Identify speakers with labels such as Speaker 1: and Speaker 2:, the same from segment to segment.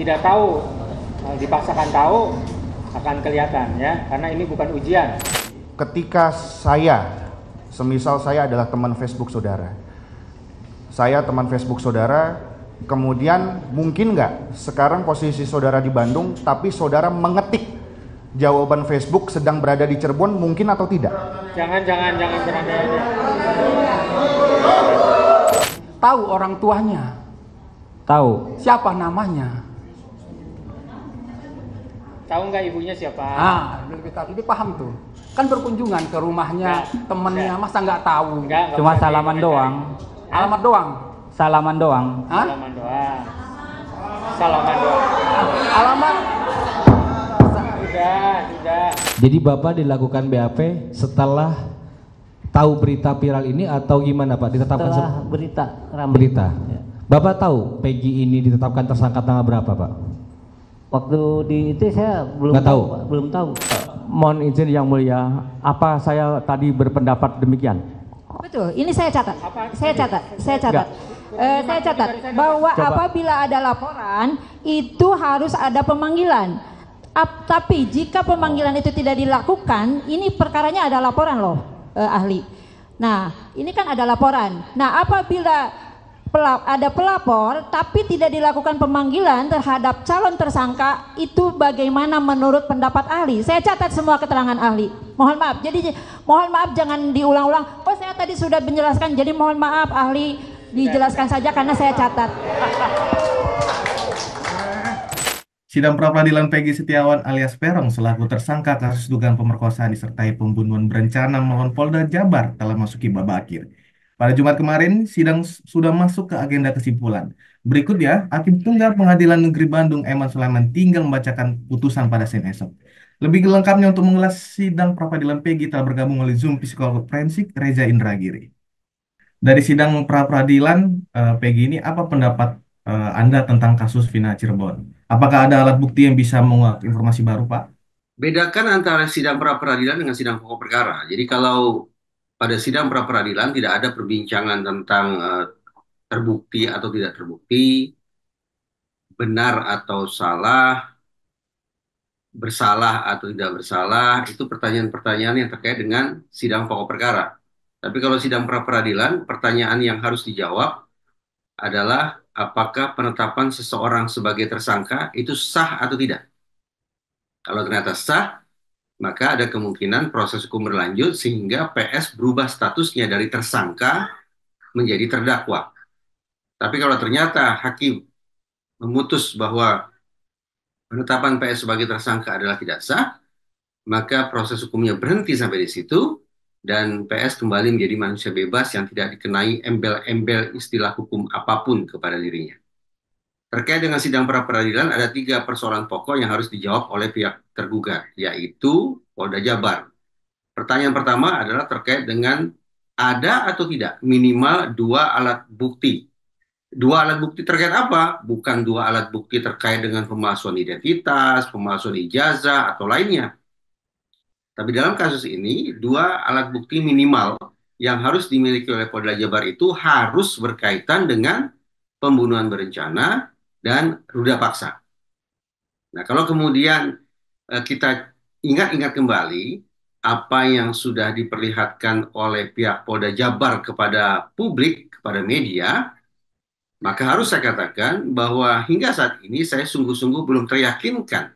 Speaker 1: tidak tahu eh, dipaksakan tahu akan kelihatan ya karena ini bukan ujian ketika saya semisal saya adalah teman Facebook saudara saya teman Facebook saudara kemudian mungkin nggak sekarang posisi saudara di Bandung tapi saudara mengetik jawaban Facebook sedang berada di Cirebon mungkin atau tidak?
Speaker 2: Jangan, jangan, jangan berada
Speaker 1: Tahu orang tuanya. Tahu. Siapa namanya? Tahu nggak ibunya siapa? Ah, kita lebih paham tuh. Kan berkunjungan ke rumahnya nggak, temennya, nggak. masa nggak tahu? Nggak, Cuma salaman doang. Hah? Alamat doang. Salaman doang. Hah? Salaman doang. Salaman doang. Alamat. Sudah, sudah. Jadi bapak dilakukan BAP setelah tahu berita viral ini atau gimana Pak? Ditetapkan setelah berita ramai. Berita. Ya. Bapak tahu Peggy ini ditetapkan tersangka tanggal berapa Pak? Waktu di itu saya belum tahu, tahu. belum tahu. Mohon izin yang mulia, apa saya tadi berpendapat demikian? Betul, ini saya catat. Apa? Saya catat, saya catat. Eh, saya catat bahwa Coba. apabila ada laporan itu harus ada pemanggilan. Ap, tapi jika pemanggilan itu tidak dilakukan, ini perkaranya ada laporan loh, eh, ahli. Nah, ini kan ada laporan. Nah, apabila ada pelapor tapi tidak dilakukan pemanggilan terhadap calon tersangka itu bagaimana menurut pendapat ahli? Saya catat semua keterangan ahli. Mohon maaf. Jadi mohon maaf jangan diulang-ulang. Oh, saya tadi sudah menjelaskan. Jadi mohon maaf ahli dijelaskan saja karena saya catat. Sidang pra peradilan Peggy Setiawan alias Perong selaku tersangka kasus dugaan pemerkosaan disertai pembunuhan berencana mohon Polda Jabar telah masuki babak akhir. Pada Jumat kemarin, sidang sudah masuk ke agenda kesimpulan. Berikutnya, Hakim Tunggal Pengadilan Negeri Bandung, Eman Sulaiman, tinggal membacakan putusan pada Senin esok. Lebih lengkapnya untuk mengulas sidang pra-peradilan Peggy telah bergabung oleh Zoom psikolog forensik Reza Indragiri. Dari sidang pra-peradilan uh, eh, Peggy ini, apa pendapat uh, Anda tentang kasus Vina Cirebon? Apakah ada alat bukti yang bisa menguat informasi baru, Pak?
Speaker 2: Bedakan antara sidang pra-peradilan dengan sidang pokok perkara. Jadi kalau pada sidang pra peradilan tidak ada perbincangan tentang eh, terbukti atau tidak terbukti, benar atau salah, bersalah atau tidak bersalah, itu pertanyaan-pertanyaan yang terkait dengan sidang pokok perkara. Tapi kalau sidang pra peradilan, pertanyaan yang harus dijawab adalah apakah penetapan seseorang sebagai tersangka itu sah atau tidak. Kalau ternyata sah, maka ada kemungkinan proses hukum berlanjut sehingga PS berubah statusnya dari tersangka menjadi terdakwa. Tapi kalau ternyata hakim memutus bahwa penetapan PS sebagai tersangka adalah tidak sah, maka proses hukumnya berhenti sampai di situ dan PS kembali menjadi manusia bebas yang tidak dikenai embel-embel istilah hukum apapun kepada dirinya. Terkait dengan sidang pra peradilan ada tiga persoalan pokok yang harus dijawab oleh pihak tergugat, yaitu Polda Jabar. Pertanyaan pertama adalah terkait dengan ada atau tidak minimal dua alat bukti. Dua alat bukti terkait apa? Bukan dua alat bukti terkait dengan pemalsuan identitas, pemalsuan ijazah, atau lainnya. Tapi dalam kasus ini, dua alat bukti minimal yang harus dimiliki oleh Polda Jabar itu harus berkaitan dengan pembunuhan berencana dan ruda paksa. Nah, kalau kemudian Eh, kita ingat-ingat kembali apa yang sudah diperlihatkan oleh pihak Polda Jabar kepada publik, kepada media, maka harus saya katakan bahwa hingga saat ini saya sungguh-sungguh belum teryakinkan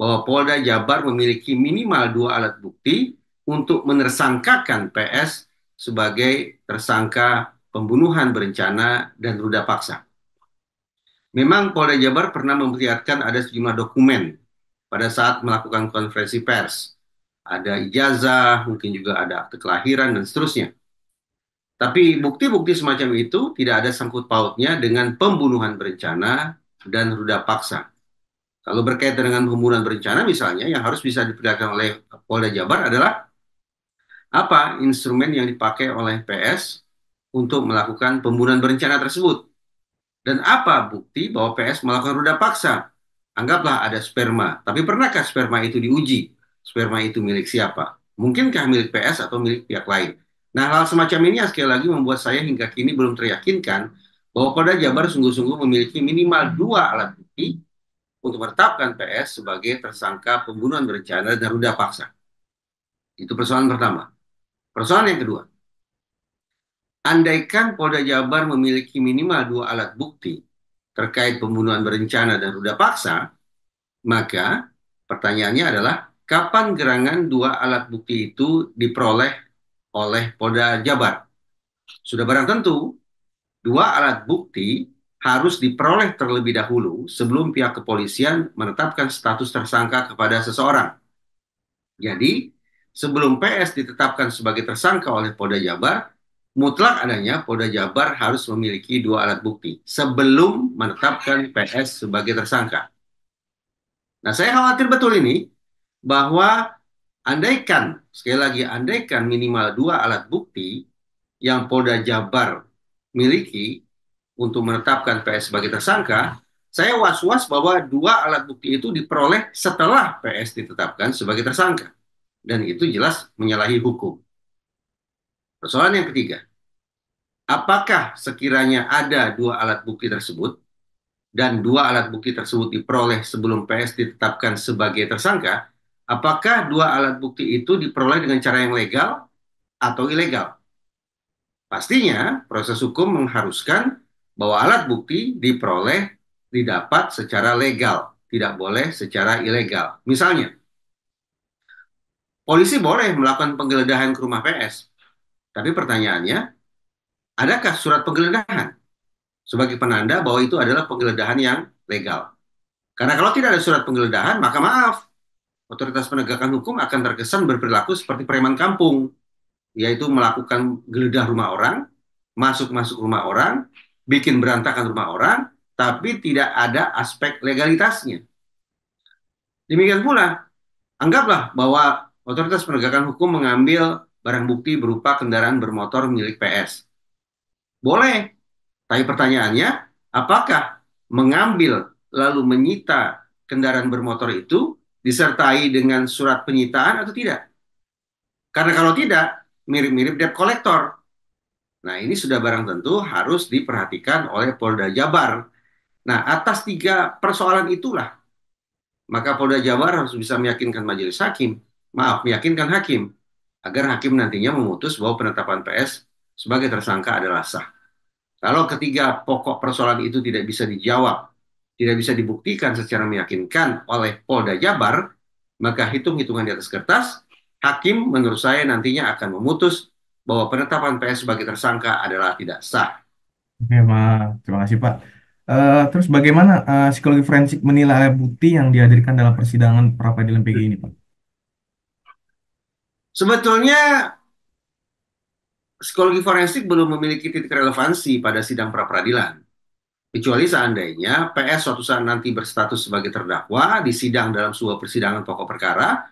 Speaker 2: bahwa Polda Jabar memiliki minimal dua alat bukti untuk menersangkakan PS sebagai tersangka pembunuhan berencana dan ruda paksa. Memang Polda Jabar pernah memperlihatkan ada sejumlah dokumen pada saat melakukan konferensi pers. Ada ijazah, mungkin juga ada akte kelahiran, dan seterusnya. Tapi bukti-bukti semacam itu tidak ada sangkut pautnya dengan pembunuhan berencana dan ruda paksa. Kalau berkaitan dengan pembunuhan berencana misalnya, yang harus bisa diperlihatkan oleh Polda Jabar adalah apa instrumen yang dipakai oleh PS untuk melakukan pembunuhan berencana tersebut. Dan apa bukti bahwa PS melakukan ruda paksa. Anggaplah ada sperma, tapi pernahkah sperma itu diuji? Sperma itu milik siapa? Mungkinkah milik PS atau milik pihak lain? Nah, hal semacam ini sekali lagi membuat saya hingga kini belum teryakinkan bahwa Polda Jabar sungguh-sungguh memiliki minimal dua alat bukti untuk menetapkan PS sebagai tersangka pembunuhan berencana dan ruda paksa. Itu persoalan pertama. Persoalan yang kedua, andaikan Polda Jabar memiliki minimal dua alat bukti, terkait pembunuhan berencana dan ruda paksa, maka pertanyaannya adalah kapan gerangan dua alat bukti itu diperoleh oleh Polda Jabar? Sudah barang tentu dua alat bukti harus diperoleh terlebih dahulu sebelum pihak kepolisian menetapkan status tersangka kepada seseorang. Jadi, sebelum PS ditetapkan sebagai tersangka oleh Polda Jabar, mutlak adanya Polda Jabar harus memiliki dua alat bukti sebelum menetapkan PS sebagai tersangka. Nah, saya khawatir betul ini bahwa andaikan sekali lagi andaikan minimal dua alat bukti yang Polda Jabar miliki untuk menetapkan PS sebagai tersangka, saya was-was bahwa dua alat bukti itu diperoleh setelah PS ditetapkan sebagai tersangka. Dan itu jelas menyalahi hukum. Persoalan yang ketiga, apakah sekiranya ada dua alat bukti tersebut dan dua alat bukti tersebut diperoleh sebelum PS ditetapkan sebagai tersangka, apakah dua alat bukti itu diperoleh dengan cara yang legal atau ilegal? Pastinya proses hukum mengharuskan bahwa alat bukti diperoleh didapat secara legal, tidak boleh secara ilegal. Misalnya, polisi boleh melakukan penggeledahan ke rumah PS, tapi pertanyaannya, adakah surat penggeledahan sebagai penanda bahwa itu adalah penggeledahan yang legal? Karena kalau tidak ada surat penggeledahan, maka maaf, otoritas penegakan hukum akan terkesan berperilaku seperti preman kampung, yaitu melakukan geledah rumah orang, masuk-masuk rumah orang, bikin berantakan rumah orang, tapi tidak ada aspek legalitasnya. Demikian pula, anggaplah bahwa otoritas penegakan hukum mengambil barang bukti berupa kendaraan bermotor milik PS. Boleh, tapi pertanyaannya, apakah mengambil lalu menyita kendaraan bermotor itu disertai dengan surat penyitaan atau tidak? Karena kalau tidak, mirip-mirip debt collector. Nah, ini sudah barang tentu harus diperhatikan oleh Polda Jabar. Nah, atas tiga persoalan itulah, maka Polda Jabar harus bisa meyakinkan majelis hakim, maaf, meyakinkan hakim agar hakim nantinya memutus bahwa penetapan PS sebagai tersangka adalah sah. Kalau ketiga pokok persoalan itu tidak bisa dijawab, tidak bisa dibuktikan secara meyakinkan oleh Polda Jabar, maka hitung-hitungan di atas kertas, hakim menurut saya nantinya akan memutus bahwa penetapan PS sebagai tersangka adalah tidak sah.
Speaker 1: Oke, ma, Terima kasih, Pak. Uh, terus bagaimana uh, psikologi forensik menilai bukti yang dihadirkan dalam persidangan pra peradilan PG ini, Pak?
Speaker 2: Sebetulnya psikologi forensik belum memiliki titik relevansi pada sidang pra peradilan. Kecuali seandainya PS suatu saat nanti berstatus sebagai terdakwa di sidang dalam sebuah persidangan pokok perkara,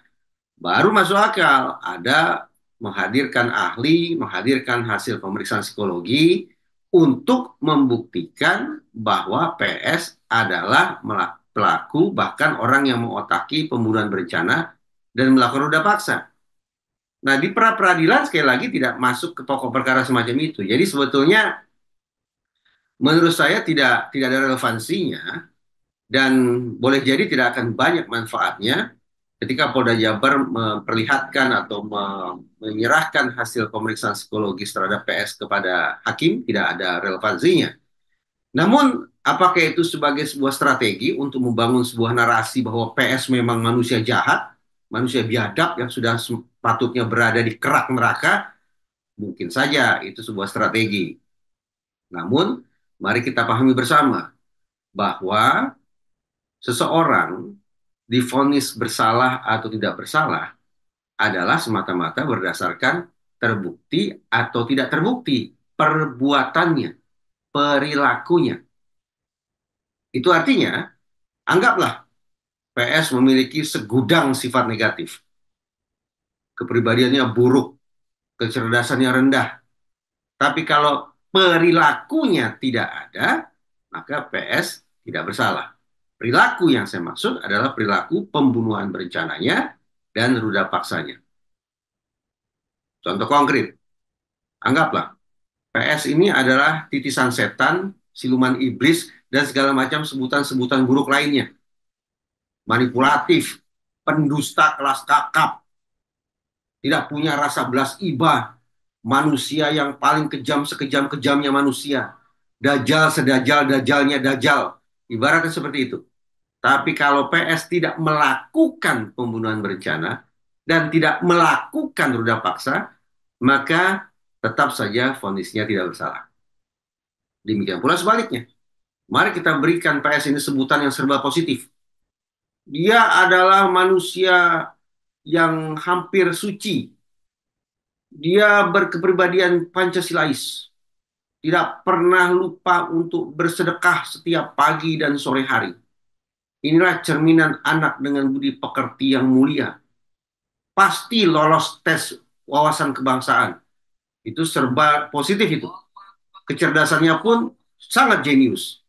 Speaker 2: baru masuk akal ada menghadirkan ahli, menghadirkan hasil pemeriksaan psikologi untuk membuktikan bahwa PS adalah pelaku bahkan orang yang mengotaki pembunuhan berencana dan melakukan roda paksa. Nah, di pra peradilan sekali lagi tidak masuk ke pokok perkara semacam itu. Jadi sebetulnya menurut saya tidak tidak ada relevansinya dan boleh jadi tidak akan banyak manfaatnya ketika Polda Jabar memperlihatkan atau menyerahkan hasil pemeriksaan psikologis terhadap PS kepada hakim tidak ada relevansinya. Namun apakah itu sebagai sebuah strategi untuk membangun sebuah narasi bahwa PS memang manusia jahat manusia biadab yang sudah sepatutnya berada di kerak neraka, mungkin saja itu sebuah strategi. Namun, mari kita pahami bersama bahwa seseorang difonis bersalah atau tidak bersalah adalah semata-mata berdasarkan terbukti atau tidak terbukti perbuatannya, perilakunya. Itu artinya, anggaplah PS memiliki segudang sifat negatif. Kepribadiannya buruk, kecerdasannya rendah. Tapi kalau perilakunya tidak ada, maka PS tidak bersalah. Perilaku yang saya maksud adalah perilaku pembunuhan berencananya dan ruda paksanya. Contoh konkret, anggaplah PS ini adalah titisan setan, siluman iblis, dan segala macam sebutan-sebutan buruk lainnya manipulatif, pendusta kelas kakap, tidak punya rasa belas iba, manusia yang paling kejam sekejam-kejamnya manusia, dajal sedajal dajalnya dajal, ibaratnya seperti itu. Tapi kalau PS tidak melakukan pembunuhan berencana dan tidak melakukan ruda paksa, maka tetap saja vonisnya tidak bersalah. Demikian pula sebaliknya. Mari kita berikan PS ini sebutan yang serba positif dia adalah manusia yang hampir suci. Dia berkepribadian Pancasilais. Tidak pernah lupa untuk bersedekah setiap pagi dan sore hari. Inilah cerminan anak dengan budi pekerti yang mulia. Pasti lolos tes wawasan kebangsaan. Itu serba positif itu. Kecerdasannya pun sangat jenius.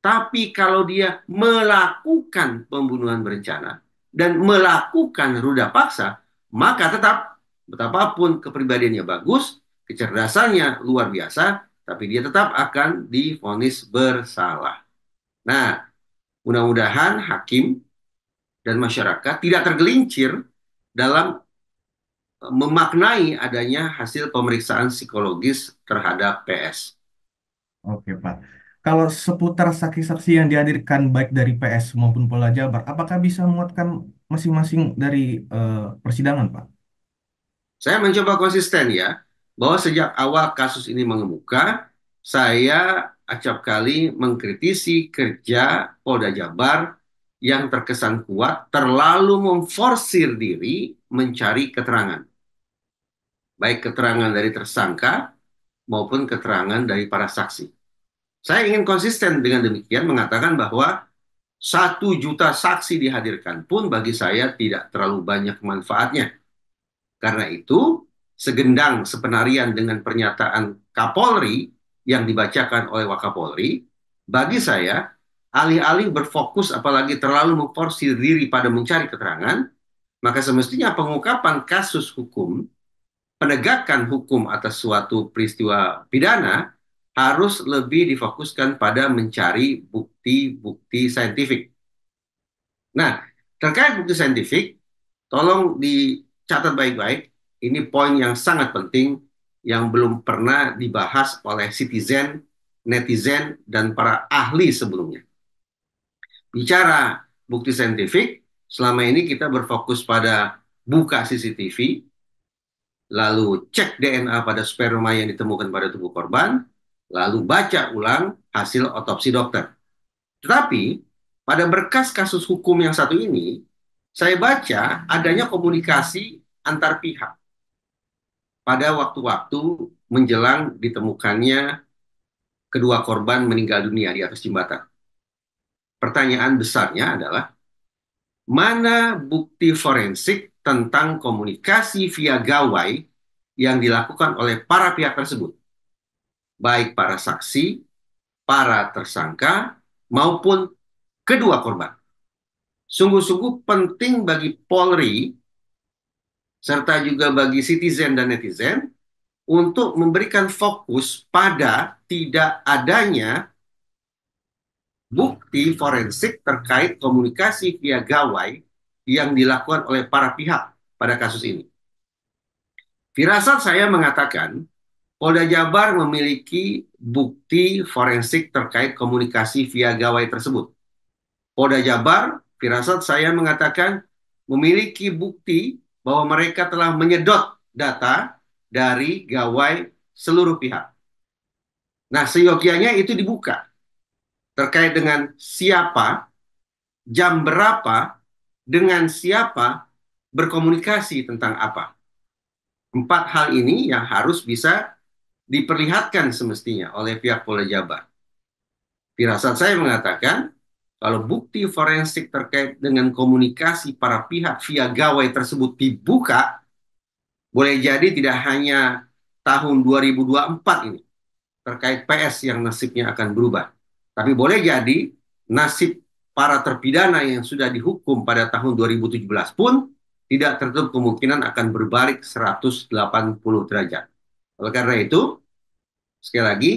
Speaker 2: Tapi kalau dia melakukan pembunuhan berencana dan melakukan ruda paksa, maka tetap betapapun kepribadiannya bagus, kecerdasannya luar biasa, tapi dia tetap akan difonis bersalah. Nah, mudah-mudahan hakim dan masyarakat tidak tergelincir dalam e, memaknai adanya hasil pemeriksaan psikologis terhadap PS.
Speaker 1: Oke, Pak. Kalau seputar saksi-saksi yang dihadirkan baik dari PS maupun Polda Jabar, apakah bisa menguatkan masing-masing dari uh, persidangan, Pak?
Speaker 2: Saya mencoba konsisten ya, bahwa sejak awal kasus ini mengemuka, saya acap kali mengkritisi kerja Polda Jabar yang terkesan kuat terlalu memforsir diri mencari keterangan. Baik keterangan dari tersangka maupun keterangan dari para saksi saya ingin konsisten dengan demikian mengatakan bahwa satu juta saksi dihadirkan pun bagi saya tidak terlalu banyak manfaatnya. Karena itu, segendang sepenarian dengan pernyataan Kapolri yang dibacakan oleh Wakapolri, bagi saya, alih-alih berfokus apalagi terlalu memforsir diri pada mencari keterangan, maka semestinya pengungkapan kasus hukum, penegakan hukum atas suatu peristiwa pidana, harus lebih difokuskan pada mencari bukti-bukti saintifik. Nah, terkait bukti saintifik, tolong dicatat baik-baik. Ini poin yang sangat penting yang belum pernah dibahas oleh citizen, netizen, dan para ahli sebelumnya. Bicara bukti saintifik, selama ini kita berfokus pada buka CCTV, lalu cek DNA pada sperma yang ditemukan pada tubuh korban, lalu baca ulang hasil otopsi dokter. Tetapi pada berkas kasus hukum yang satu ini, saya baca adanya komunikasi antar pihak pada waktu-waktu menjelang ditemukannya kedua korban meninggal dunia di atas jembatan. Pertanyaan besarnya adalah, mana bukti forensik tentang komunikasi via gawai yang dilakukan oleh para pihak tersebut? baik para saksi, para tersangka, maupun kedua korban. Sungguh-sungguh penting bagi Polri serta juga bagi citizen dan netizen untuk memberikan fokus pada tidak adanya bukti forensik terkait komunikasi via gawai yang dilakukan oleh para pihak pada kasus ini. Firasat saya mengatakan Polda Jabar memiliki bukti forensik terkait komunikasi via gawai tersebut. Polda Jabar, firasat saya mengatakan memiliki bukti bahwa mereka telah menyedot data dari gawai seluruh pihak. Nah, seyogianya itu dibuka terkait dengan siapa, jam berapa, dengan siapa berkomunikasi tentang apa. Empat hal ini yang harus bisa diperlihatkan semestinya oleh pihak Polda Jabar. Firasat saya mengatakan kalau bukti forensik terkait dengan komunikasi para pihak via gawai tersebut dibuka, boleh jadi tidak hanya tahun 2024 ini terkait PS yang nasibnya akan berubah. Tapi boleh jadi nasib para terpidana yang sudah dihukum pada tahun 2017 pun tidak tertutup kemungkinan akan berbalik 180 derajat. Oleh karena itu, Sekali lagi,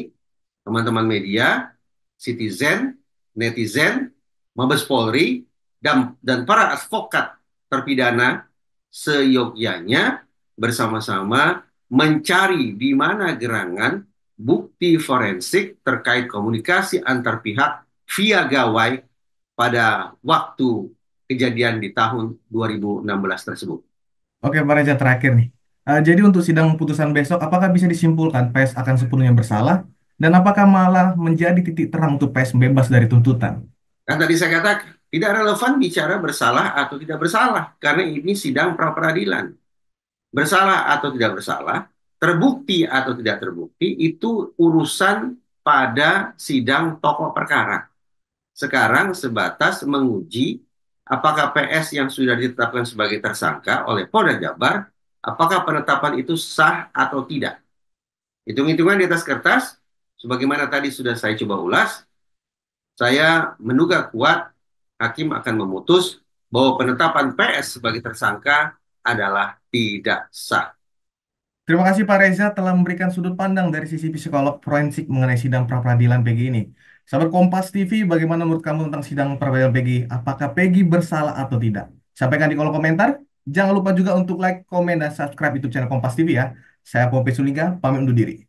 Speaker 2: teman-teman media, citizen, netizen, Mabes Polri, dan, dan para advokat terpidana seyogyanya bersama-sama mencari di mana gerangan bukti forensik terkait komunikasi antar pihak via gawai pada waktu kejadian di tahun 2016 tersebut.
Speaker 1: Oke, Pak Reza terakhir nih. Uh, jadi untuk sidang putusan besok, apakah bisa disimpulkan PS akan sepenuhnya bersalah? Dan apakah malah menjadi titik terang untuk PS bebas dari tuntutan?
Speaker 2: Dan tadi saya katakan, tidak relevan bicara bersalah atau tidak bersalah, karena ini sidang pra-peradilan. Bersalah atau tidak bersalah, terbukti atau tidak terbukti, itu urusan pada sidang tokoh perkara. Sekarang sebatas menguji apakah PS yang sudah ditetapkan sebagai tersangka oleh Polda Jabar apakah penetapan itu sah atau tidak. Hitung-hitungan di atas kertas, sebagaimana tadi sudah saya coba ulas, saya menduga kuat hakim akan memutus bahwa penetapan PS sebagai tersangka adalah tidak sah.
Speaker 1: Terima kasih Pak Reza telah memberikan sudut pandang dari sisi psikolog forensik mengenai sidang pra peradilan PG ini. Sahabat Kompas TV, bagaimana menurut kamu tentang sidang pra peradilan PG? Apakah PG bersalah atau tidak? Sampaikan di kolom komentar. Jangan lupa juga untuk like, komen, dan subscribe YouTube channel Kompas TV ya. Saya Pompe Suniga, pamit undur diri.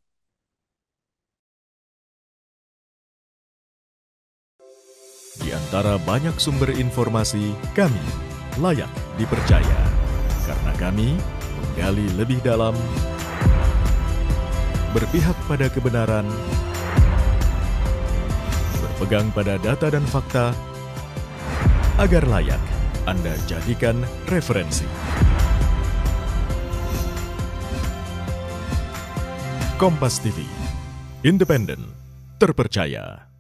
Speaker 1: Di antara banyak sumber informasi, kami layak dipercaya. Karena kami menggali lebih dalam, berpihak pada kebenaran, berpegang pada data dan fakta, agar layak anda jadikan referensi.
Speaker 2: Kompas TV, independen, terpercaya.